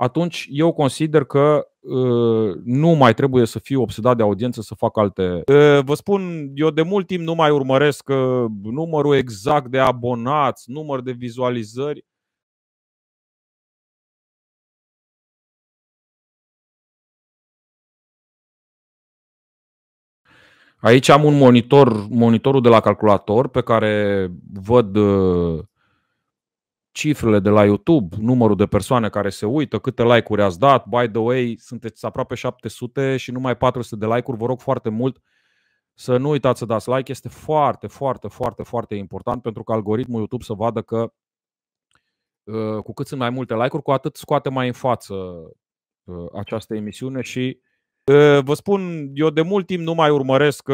atunci eu consider că uh, nu mai trebuie să fiu obsedat de audiență să fac alte. Uh, vă spun, eu de mult timp nu mai urmăresc uh, numărul exact de abonați, număr de vizualizări. Aici am un monitor, monitorul de la calculator pe care văd uh, cifrele de la YouTube, numărul de persoane care se uită, câte like-uri ați dat. By the way, sunteți aproape 700 și numai 400 de like-uri. Vă rog foarte mult să nu uitați să dați like. Este foarte, foarte, foarte, foarte important pentru că algoritmul YouTube să vadă că uh, cu cât sunt mai multe like-uri, cu atât scoate mai în față uh, această emisiune și uh, Vă spun, eu de mult timp nu mai urmăresc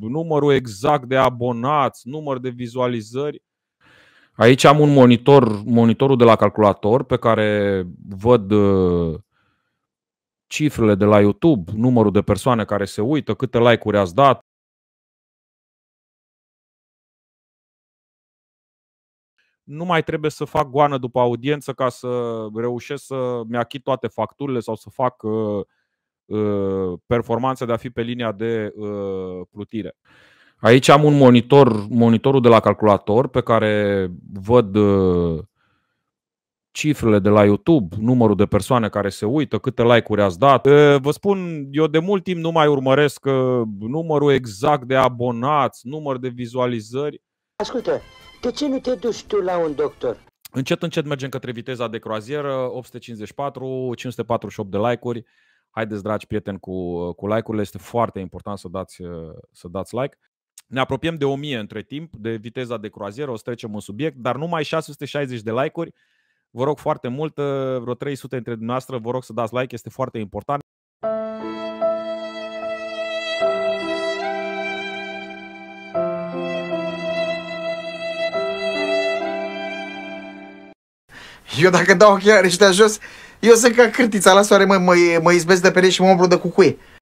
numărul exact de abonați, număr de vizualizări. Aici am un monitor, monitorul de la calculator pe care văd uh, cifrele de la YouTube, numărul de persoane care se uită, câte like-uri ați dat. Nu mai trebuie să fac goană după audiență ca să reușesc să-mi achit toate facturile sau să fac uh, uh, performanța de a fi pe linia de plutire. Aici am un monitor, monitorul de la calculator, pe care văd uh, cifrele de la YouTube, numărul de persoane care se uită, câte like-uri ați dat. Uh, vă spun, eu de mult timp nu mai urmăresc uh, numărul exact de abonați, număr de vizualizări. Ascultă, de ce nu te duci tu la un doctor? Încet, încet mergem către viteza de croazieră, 854, 548 de like-uri. Haideți, dragi prieteni, cu, cu like-urile, este foarte important să dați, să dați like. Ne apropiem de 1000 între timp, de viteza de croazieră, o să trecem în subiect, dar numai 660 de like-uri. Vă rog foarte mult, ă, vreo 300 între dumneavoastră, vă rog să dați like, este foarte important. Eu dacă dau ochii și jos, eu sunt ca cârtița la soare, mă, mă, mă izbesc de pereți și mă umplu de cucuie.